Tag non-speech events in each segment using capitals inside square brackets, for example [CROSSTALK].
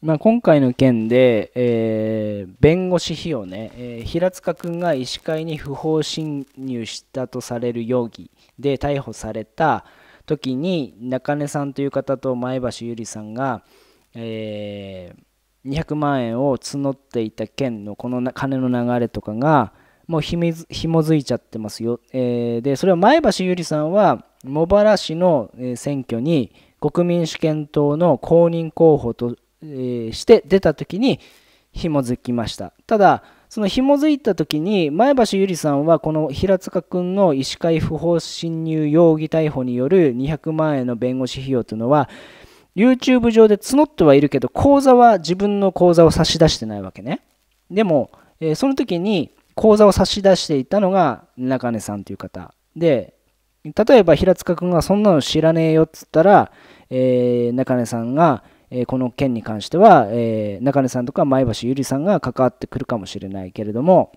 まあ、今回の件で、えー、弁護士費用ね、えー、平塚君が医師会に不法侵入したとされる容疑で逮捕された時に中根さんという方と前橋ゆりさんが、えー、200万円を募っていた件のこの金の流れとかがもうひみひもづいちゃってますよ、えー、でそれは前橋ゆりさんは茂原市の選挙に国民主権党の公認候補として出た時に紐づきましたただその紐づいた時に前橋ゆりさんはこの平塚君の医師会不法侵入容疑逮捕による200万円の弁護士費用というのは YouTube 上で募ってはいるけど口座は自分の口座を差し出してないわけねでも、えー、その時に口座を差し出していたのが中根さんという方で例えば平塚君がそんなの知らねえよっつったら、えー、中根さんが「えー、この件に関しては、えー、中根さんとか前橋ゆりさんが関わってくるかもしれないけれども、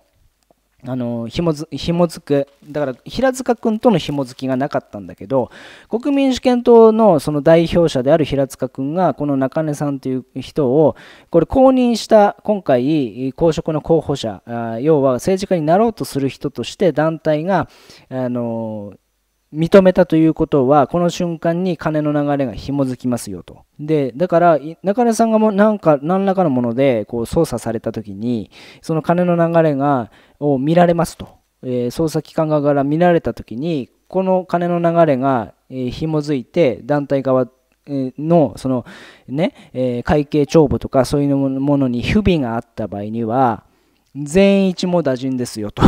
あのもづくだから平塚君とのひもづきがなかったんだけど国民主権党のその代表者である平塚君がこの中根さんという人をこれ公認した今回公職の候補者要は政治家になろうとする人として団体があの認めたということはこの瞬間に金の流れが紐づきますよと。でだから中根さんがもなんか何らかのものでこう操作された時にその金の流れがを見られますと、えー、捜査機関側から見られた時にこの金の流れが、えー、紐づいて団体側のそのね、えー、会計帳簿とかそういうものに不備があった場合には全員一網打尽ですよと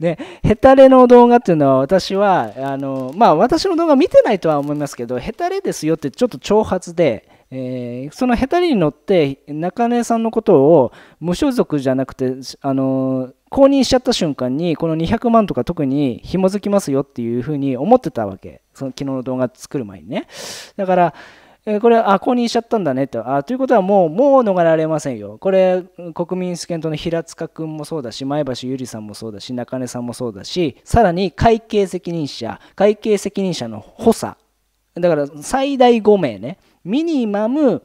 ね、ヘタレの動画っていうのは私は、あの、まあ私の動画見てないとは思いますけど、ヘタレですよってちょっと挑発で、えー、そのヘタレに乗って中根さんのことを無所属じゃなくて、あの公認しちゃった瞬間にこの200万とか特に紐づきますよっていうふうに思ってたわけその昨日の動画作る前にねだからえこれ、あ、公認しちゃったんだねと。あということはもう、もう逃れられませんよ。これ、国民主権党の平塚君もそうだし、前橋ゆりさんもそうだし、中根さんもそうだし、さらに会計責任者、会計責任者の補佐。だから、最大5名ね。ミニマム、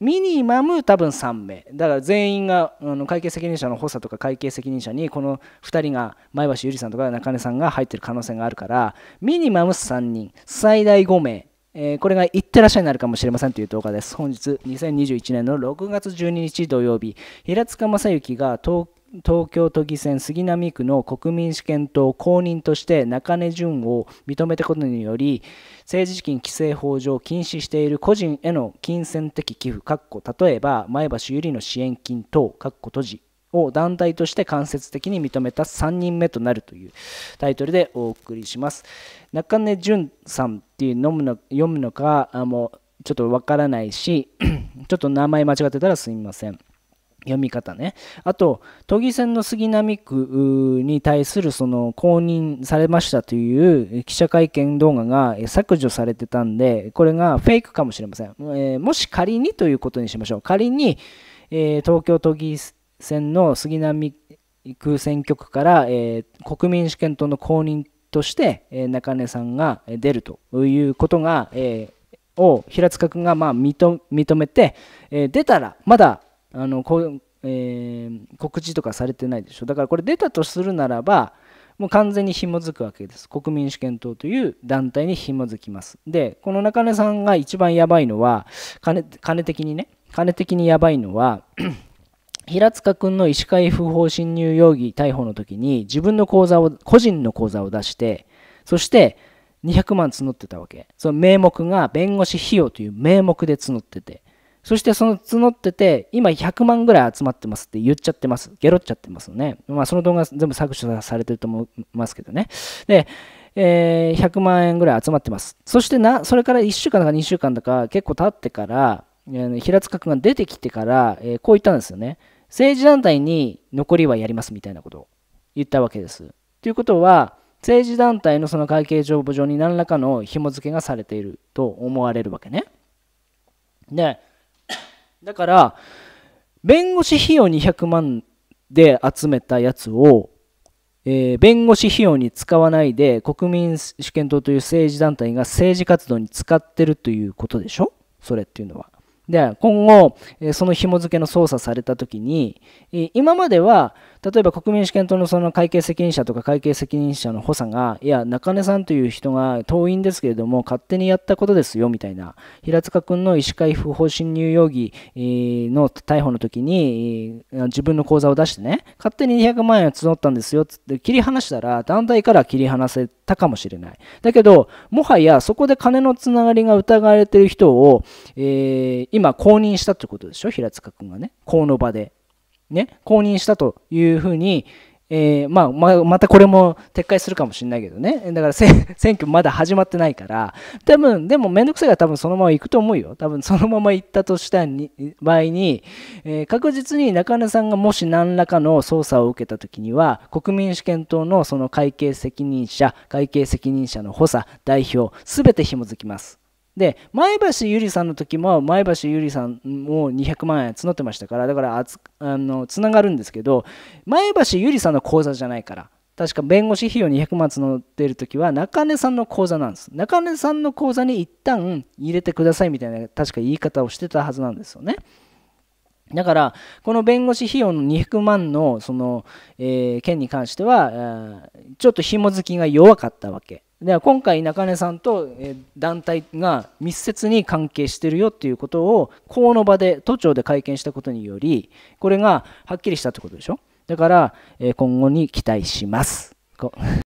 ミニマム多分3名。だから全員があの会計責任者の補佐とか会計責任者にこの2人が前橋ゆりさんとか中根さんが入ってる可能性があるからミニマム3人最大5名えー、これがいってらっしゃいになるかもしれませんという動画です。本日2021年の6月12日土曜日、平塚正幸が東京都議選杉並区の国民主権党公認として中根淳を認めたことにより政治資金規正法上禁止している個人への金銭的寄付例えば前橋ゆりの支援金等閉じを団体として間接的に認めた3人目となるというタイトルでお送りします。中根淳さんっていうむの読むのかあもうちょっとわからないし [CLEARS THROAT] ちょっと名前間違ってたらすみません。読み方ね。あと、都議選の杉並区に対するその公認されましたという記者会見動画が削除されてたんで、これがフェイクかもしれません。えー、もし仮にということにしましょう。仮に、えー、東京都議選の杉並区選挙区から、えー、国民主権党の公認として、えー、中根さんが出るということが、えー、を平塚君がまあ認めて、えー、出たらまだあのこう、えー、告知とかされてないでしょだからこれ出たとするならばもう完全に紐づくわけです国民主権党という団体に紐づきますでこの中根さんが一番やばいのは金金的にね金的にやばいのは平塚君の医師会不法侵入容疑逮捕の時に自分の口座を個人の口座を出してそして200万募ってたわけその名目が弁護士費用という名目で募っててそしてその募ってて今100万ぐらい集まってますって言っちゃってますゲロっちゃってますよねまあその動画全部削除されてると思いますけどねでえー、100万円ぐらい集まってます。そしてな、それから1週間だか2週間だか結構経ってから、平塚君が出てきてから、えー、こう言ったんですよね。政治団体に残りはやりますみたいなことを言ったわけです。ということは、政治団体のその会計帳簿上に何らかの紐付けがされていると思われるわけね。で、だから、弁護士費用200万で集めたやつを、えー、弁護士費用に使わないで国民主権党という政治団体が政治活動に使ってるということでしょそれっていうのは。で、今後、その紐付けの捜査されたときに、今までは、例えば国民主権党のその会計責任者とか会計責任者の補佐が、いや、中根さんという人が党員ですけれども、勝手にやったことですよ、みたいな、平塚君の医師会不法侵入容疑の逮捕の時に、自分の口座を出してね、勝手に200万円を募ったんですよ、つって切り離したら、団体から切り離せたかもしれない。だけど、もはやそこで金のつながりが疑われている人を、えー、今公認したということでしょ、平塚君がね、この場で。ね、公認したというふうに、えー、まあ、ままたこれも撤回するかもしれないけどねだから [LAUGHS] 選挙まだ始まってないから多分でも面倒くさいから多分そのまま行くと思うよ多分そのまま行ったとしたに場合に、えー、確実に中根さんがもし何らかの捜査を受けた時には国民主権党のその会計責任者会計責任者の補佐代表全て紐づきますで前橋ゆりさんの時も前橋ゆりさんも200万円募ってましたからだからあのつながるんですけど前橋ゆりさんの口座じゃないから確か弁護士費用200万募っている時は中根さんの口座なんです中根さんの口座に一旦入れてくださいみたいな確か言い方をしてたはずなんですよねだからこの弁護士費用の200万のその、えー、件に関してはちょっと紐付きが弱かったわけでは今回中根さんと団体が密接に関係してるよっていうことをこの場で都庁で会見したことによりこれがはっきりしたってことでしょだから今後に期待します。